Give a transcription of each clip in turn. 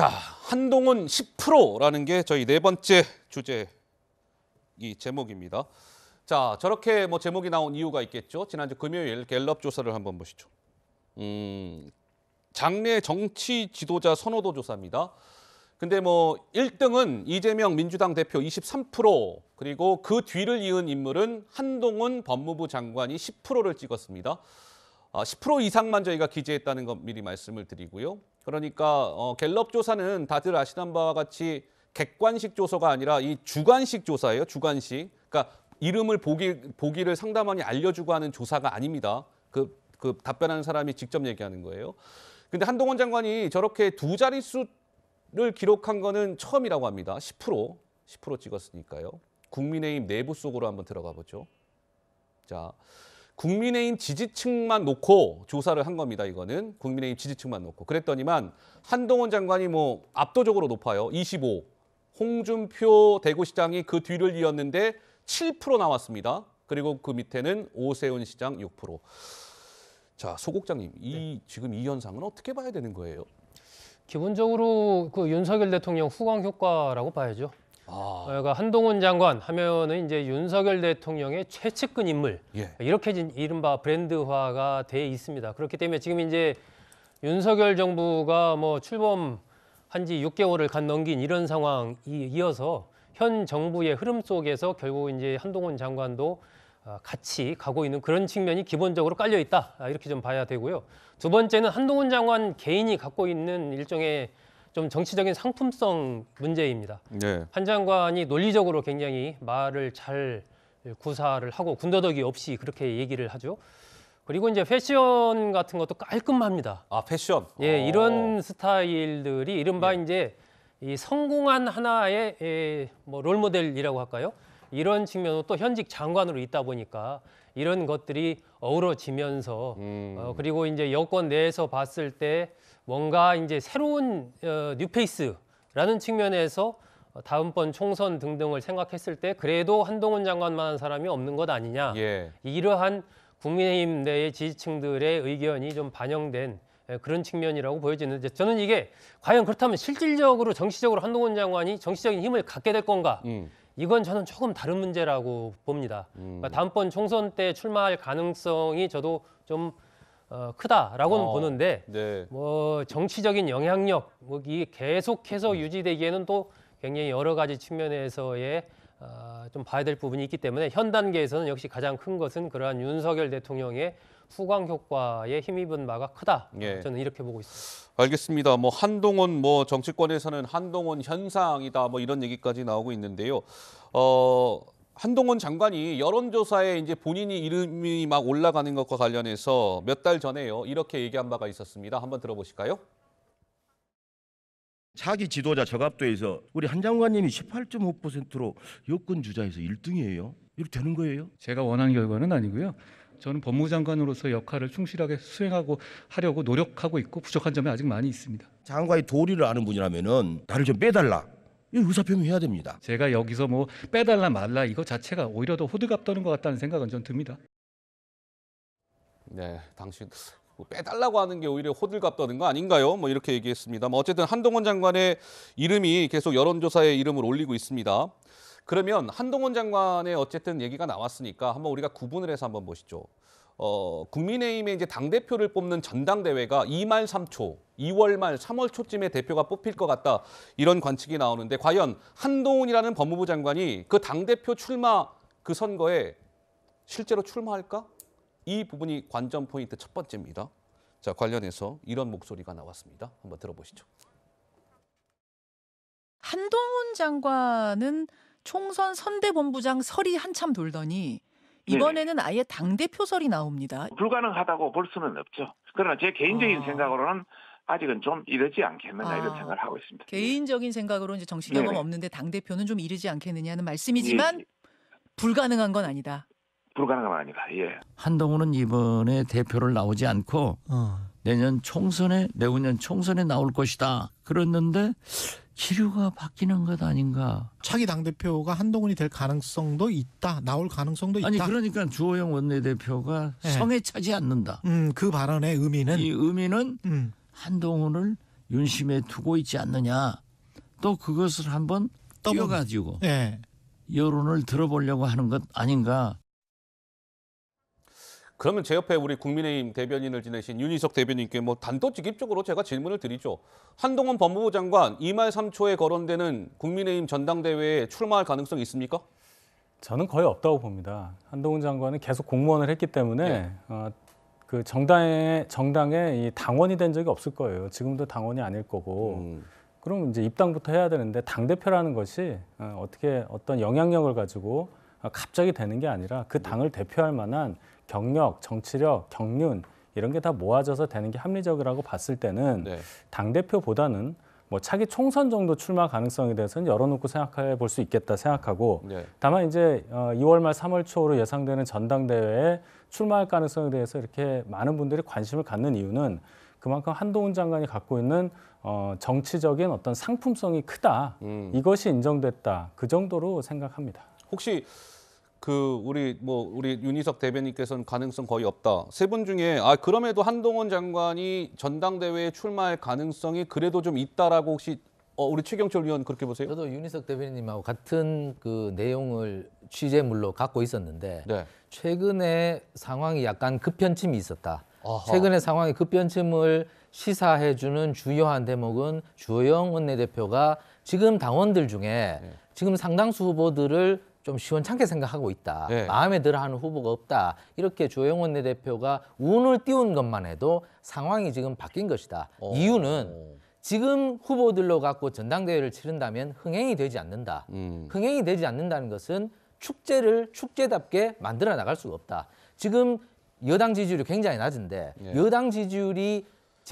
자, 한동훈 10%라는 게 저희 네 번째 주제 이 제목입니다. 자, 저렇게 뭐 제목이 나온 이유가 있겠죠. 지난주 금요일 갤럽 조사를 한번 보시죠. 음, 장래 정치 지도자 선호도 조사입니다. 근데 뭐 1등은 이재명 민주당 대표 23% 그리고 그 뒤를 이은 인물은 한동훈 법무부 장관이 10%를 찍었습니다. 10% 아, 이상만 저희가 기재했다는 건 미리 말씀을 드리고요. 그러니까 어, 갤럽 조사는 다들 아시는 바와 같이 객관식 조사가 아니라 이 주관식 조사예요. 주관식. 그러니까 이름을 보기 보기를 상담원이 알려주고 하는 조사가 아닙니다. 그, 그 답변하는 사람이 직접 얘기하는 거예요. 근데 한동훈 장관이 저렇게 두 자릿수를 기록한 거는 처음이라고 합니다. 10% 10% 찍었으니까요. 국민의힘 내부 속으로 한번 들어가 보죠. 자. 국민의힘 지지층만 놓고 조사를 한 겁니다. 이거는 국민의힘 지지층만 놓고 그랬더니만 한동훈 장관이 뭐 압도적으로 높아요. 25. 홍준표 대구시장이 그 뒤를 이었는데 7% 나왔습니다. 그리고 그 밑에는 오세훈 시장 6%. 자, 소국장님, 이 네. 지금 이 현상은 어떻게 봐야 되는 거예요? 기본적으로 그 윤석열 대통령 후광 효과라고 봐야죠. 아. 그러니까 한동훈 장관 하면은 이제 윤석열 대통령의 최측근 인물 예. 이렇게 이른바 브랜드화가 돼 있습니다. 그렇기 때문에 지금 이제 윤석열 정부가 뭐 출범한 지 6개월을 간 넘긴 이런 상황이 이어서 현 정부의 흐름 속에서 결국 이제 한동훈 장관도 아, 같이 가고 있는 그런 측면이 기본적으로 깔려 있다 아, 이렇게 좀 봐야 되고요. 두 번째는 한동훈 장관 개인이 갖고 있는 일종의 좀 정치적인 상품성 문제입니다. 네. 판장관이 논리적으로 굉장히 말을 잘 구사를 하고 군더더기 없이 그렇게 얘기를 하죠. 그리고 이제 패션 같은 것도 깔끔합니다. 아 패션. 예, 이런 어. 스타일들이 이른바 예. 이제 이 성공한 하나의 예, 뭐 롤모델이라고 할까요? 이런 측면으로 또 현직 장관으로 있다 보니까 이런 것들이 어우러지면서 음. 어, 그리고 이제 여권 내에서 봤을 때 뭔가 이제 새로운 어, 뉴페이스라는 측면에서 다음번 총선 등등을 생각했을 때 그래도 한동훈 장관만한 사람이 없는 것 아니냐 예. 이러한 국민의힘 내의 지지층들의 의견이 좀 반영된 예, 그런 측면이라고 보여지는데 저는 이게 과연 그렇다면 실질적으로 정치적으로 한동훈 장관이 정치적인 힘을 갖게 될 건가 음. 이건 저는 조금 다른 문제라고 봅니다. 음. 그러니까 다음번 총선 때 출마할 가능성이 저도 좀 어, 크다라고는 어, 보는데 네. 뭐 정치적인 영향력 뭐이 계속해서 음. 유지되기에는 또 굉장히 여러 가지 측면에서의 어, 좀 봐야 될 부분이 있기 때문에 현 단계에서는 역시 가장 큰 것은 그러한 윤석열 대통령의 후광 효과에 힘입은 바가 크다. 예. 저는 이렇게 보고 있습니다. 알겠습니다. 뭐 한동훈 뭐 정치권에서는 한동훈 현상이다 뭐 이런 얘기까지 나오고 있는데요. 어 한동훈 장관이 여론조사에 이제 본인이 이름이 막 올라가는 것과 관련해서 몇 달 전에요. 이렇게 얘기한 바가 있었습니다. 한번 들어보실까요? 차기 지도자 적합도에서 우리 한 장관님이 18.5%로 여권 주자에서 1등이에요. 이렇게 되는 거예요? 제가 원한 결과는 아니고요. 저는 법무장관으로서 역할을 충실하게 수행하고 하려고 노력하고 있고 부족한 점이 아직 많이 있습니다. 장관이 도리를 아는 분이라면은 나를 좀 빼달라. 이거 의사표명해야 됩니다. 제가 여기서 뭐 빼달라 말라 이거 자체가 오히려 더 호들갑 떠는 것 같다는 생각은 좀 듭니다. 네, 당신 뭐 빼달라고 하는 게 오히려 호들갑 떠는 거 아닌가요? 뭐 이렇게 얘기했습니다. 뭐 어쨌든 한동훈 장관의 이름이 계속 여론조사에 이름을 올리고 있습니다. 그러면 한동훈 장관의 어쨌든 얘기가 나왔으니까 한번 우리가 구분을 해서 한번 보시죠. 어, 국민의힘의 이제 당 대표를 뽑는 전당대회가 2말 3초, 2월 말 3월 초쯤에 대표가 뽑힐 것 같다 이런 관측이 나오는데 과연 한동훈이라는 법무부 장관이 그당 대표 출마 그 선거에 실제로 출마할까? 이 부분이 관전 포인트 첫 번째입니다. 자 관련해서 이런 목소리가 나왔습니다. 한번 들어보시죠. 한동훈 장관은 총선 선대본부장 설이 한참 돌더니 네. 이번에는 아예 당 대표설이 나옵니다. 불가능하다고 볼 수는 없죠. 그러나 제 개인적인 아. 생각으로는 아직은 좀 이르지 않겠느냐 아, 이런 생각을 하고 있습니다. 예. 개인적인 생각으로 이제 정치 경험 없는데 당 대표는 좀 이르지 않겠느냐는 말씀이지만 예, 예. 불가능한 건 아니다. 불가능한 건 아니다. 예. 한동훈은 이번에 대표를 나오지 않고 어. 내년 총선에 내후년 총선에 나올 것이다. 그랬는데 기류가 바뀌는 것 아닌가. 차기 당대표가 한동훈이 될 가능성도 있다. 나올 가능성도 있다. 아니 그러니까 주호영 원내대표가 네. 성에 차지 않는다. 음, 그 발언의 의미는 이 의미는 음. 한동훈을 윤심에 두고 있지 않느냐. 또 그것을 한번 떠가지고 네. 예. 여론을 들어보려고 하는 것 아닌가. 그러면 제 옆에 우리 국민의힘 대변인을 지내신 윤희석 대변인께 뭐 단도직입적으로 제가 질문을 드리죠. 한동훈 법무부 장관 2말 3초에 거론되는 국민의힘 전당대회에 출마할 가능성이 있습니까? 저는 거의 없다고 봅니다. 한동훈 장관은 계속 공무원을 했기 때문에 네. 어, 그 정당의 정당의 이 당원이 된 적이 없을 거예요. 지금도 당원이 아닐 거고. 음. 그럼 이제 입당부터 해야 되는데 당 대표라는 것이 어, 떻게 어떤 영향력을 가지고 어, 갑자기 되는 게 아니라 그 당을 대표할 만한 경력, 정치력, 경륜 이런 게 다 모아져서 되는 게 합리적이라고 봤을 때는 네. 당 대표보다는 뭐 차기 총선 정도 출마 가능성에 대해서는 열어놓고 생각해 볼 수 있겠다 생각하고 네. 다만 이제 2월 어, 말 3월 초로 예상되는 전당대회에 출마할 가능성에 대해서 이렇게 많은 분들이 관심을 갖는 이유는 그만큼 한동훈 장관이 갖고 있는 어, 정치적인 어떤 상품성이 크다 음. 이것이 인정됐다 그 정도로 생각합니다. 혹시 그 우리 뭐 우리 윤희석 대변인께서는 가능성 거의 없다. 세 분 중에 아 그럼에도 한동훈 장관이 전당대회에 출마할 가능성이 그래도 좀 있다라고 혹시 어, 우리 최경철 위원 그렇게 보세요? 저도 윤희석 대변인님하고 같은 그 내용을 취재물로 갖고 있었는데 네. 최근에 상황이 약간 급변침이 있었다. 아하. 최근에 상황이 급변침을 시사해주는 주요한 대목은 주호영 원내대표가 지금 당원들 중에 네. 지금 상당수 후보들을 좀 시원찮게 생각하고 있다. 네. 마음에 들어하는 후보가 없다. 이렇게 조영원 대표가 운을 띄운 것만 해도 상황이 지금 바뀐 것이다. 오. 이유는 지금 후보들로 갖고 전당대회를 치른다면 흥행이 되지 않는다. 음. 흥행이 되지 않는다는 것은 축제를 축제답게 만들어 나갈 수가 없다. 지금 여당 지지율이 굉장히 낮은데 예. 여당 지지율이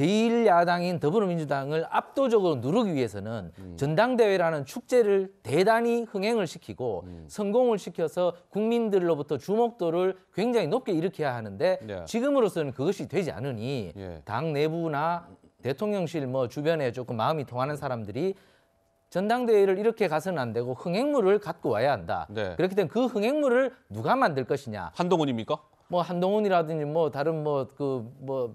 제1야당인 더불어민주당을 압도적으로 누르기 위해서는 음. 전당대회라는 축제를 대단히 흥행을 시키고 음. 성공을 시켜서 국민들로부터 주목도를 굉장히 높게 일으켜야 하는데 예. 지금으로서는 그것이 되지 않으니 예. 당 내부나 대통령실 뭐 주변에 조금 마음이 통하는 사람들이 전당대회를 이렇게 가서는 안 되고 흥행물을 갖고 와야 한다. 네. 그렇기 때문에 그 흥행물을 누가 만들 것이냐. 한동훈입니까? 뭐 한동훈이라든지 뭐 다른 뭐 그뭐 그 뭐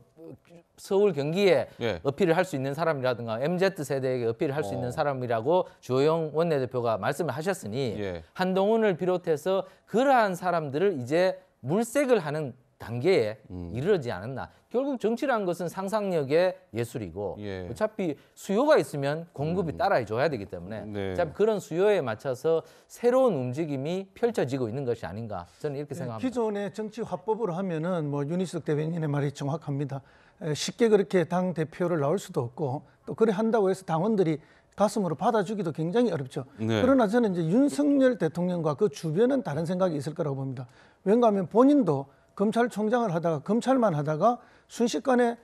서울 경기에 예. 어필을 할 수 있는 사람이라든가 MZ 세대에게 어필을 할수 어. 있는 사람이라고 주호영 원내대표가 말씀을 하셨으니 예. 한동훈을 비롯해서 그러한 사람들을 이제 물색을 하는 단계에 음. 이르지 않았나. 결국 정치라는 것은 상상력의 예술이고 예. 어차피 수요가 있으면 공급이 음. 따라줘야 되기 때문에 네. 어차피 그런 수요에 맞춰서 새로운 움직임이 펼쳐지고 있는 것이 아닌가 저는 이렇게 예, 생각합니다. 기존의 정치 화법으로 하면은 뭐 윤희숙 대변인의 말이 정확합니다. 예, 쉽게 그렇게 당 대표를 나올 수도 없고 또 그래 한다고 해서 당원들이 가슴으로 받아주기도 굉장히 어렵죠. 네. 그러나 저는 이제 윤석열 대통령과 그 주변은 다른 생각이 있을 거라고 봅니다. 왠가하면 본인도 검찰총장을 하다가 검찰만 하다가 순식간에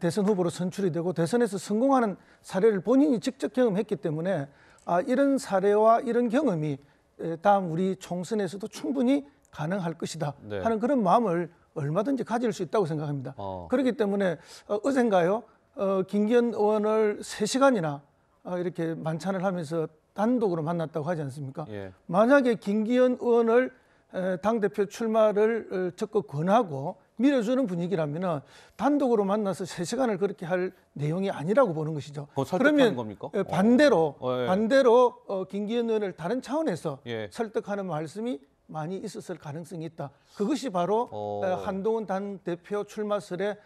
대선 후보로 선출이 되고 대선에서 성공하는 사례를 본인이 직접 경험했기 때문에 아, 이런 사례와 이런 경험이 다음 우리 총선에서도 충분히 가능할 것이다 네. 하는 그런 마음을 얼마든지 가질 수 있다고 생각합니다. 어. 그렇기 때문에 어, 어젠가요 어, 김기현 의원을 3시간이나 어, 이렇게 만찬을 하면서 단독으로 만났다고 하지 않습니까? 예. 만약에 김기현 의원을 당대표 출마를 어, 적극 권하고 밀어주는 분위기라면 단독으로 만나서 세시간을 그렇게 할 내용이 아니라고 보는 것이죠. 그러면 겁니까? 예, 반대로 어. 어, 예. 반대로 어, 김기현 의원을 다른 차원에서 예. 설득하는 말씀이 많이 있었을 가능성이 있다. 그것이 바로 어. 한동훈 당 대표 출마설의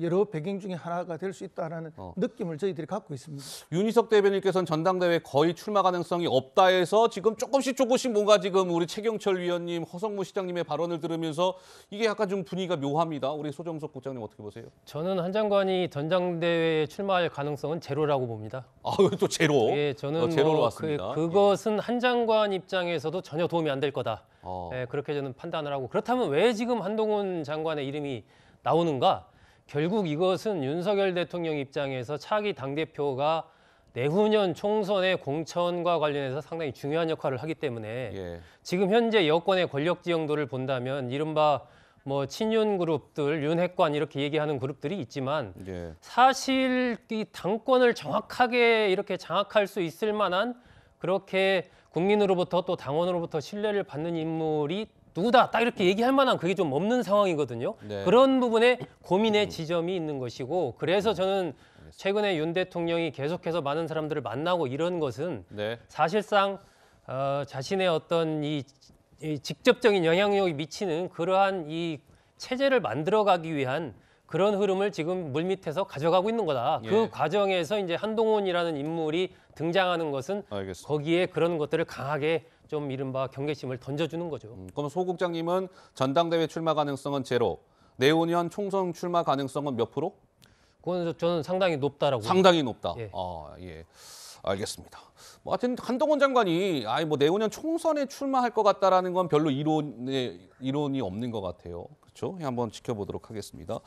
여러 배경 중에 하나가 될 수있다는 어. 느낌을 저희들이 갖고 있습니다. 윤희석 대변인께서는 전당대회 거의 출마 가능성이 없다 해서 지금 조금씩 조금씩 뭔가 지금 우리 최경철 위원님, 허성무 시장님의 발언을 들으면서 이게 약간 좀 분위기가 묘합니다. 우리 소정석 국장님 어떻게 보세요? 저는 한 장관이 전당대회에 출마할 가능성은 제로라고 봅니다. 아, 또 제로? 예, 저는 어, 제로로 뭐 그 왔습니다. 그, 그것은 예. 한 장관 입장에서도 전혀 도움이 안 될 거다. 어. 예, 그렇게 저는 판단을 하고 그렇다면 왜 지금 한동훈 장관의 이름이 나오는가? 결국 이것은 윤석열 대통령 입장에서 차기 당대표가 내후년 총선의 공천과 관련해서 상당히 중요한 역할을 하기 때문에 예. 지금 현재 여권의 권력 지형도를 본다면 이른바 뭐 친윤 그룹들, 윤핵관 이렇게 얘기하는 그룹들이 있지만 예. 사실 이 당권을 정확하게 이렇게 장악할 수 있을 만한 그렇게 국민으로부터 또 당원으로부터 신뢰를 받는 인물이 누구다 딱 이렇게 얘기할 만한 그게 좀 없는 상황이거든요. 네. 그런 부분에 음. 고민의 지점이 있는 것이고 그래서 음. 저는 최근에 윤 대통령이 계속해서 많은 사람들을 만나고 이런 것은 네. 사실상 어, 자신의 어떤 이, 이 직접적인 영향력이 미치는 그러한 이 체제를 만들어가기 위한 그런 흐름을 지금 물밑에서 가져가고 있는 거다. 예. 그 과정에서 이제 한동훈이라는 인물이 등장하는 것은 알겠습니다. 거기에 그런 것들을 강하게 좀 이른바 경계심을 던져주는 거죠. 음, 그럼 소 국장님은 전당대회 출마 가능성은 제로, 내후년 총선 출마 가능성은 몇 프로? 그건 저는 상당히 높다라고. 상당히 높다. 예. 아, 예. 알겠습니다. 뭐 하여튼 한동훈 장관이 아이 뭐 내후년 총선에 출마할 것 같다라는 건 별로 이론에 이론이 없는 것 같아요. 그렇죠? 예, 한번 지켜보도록 하겠습니다.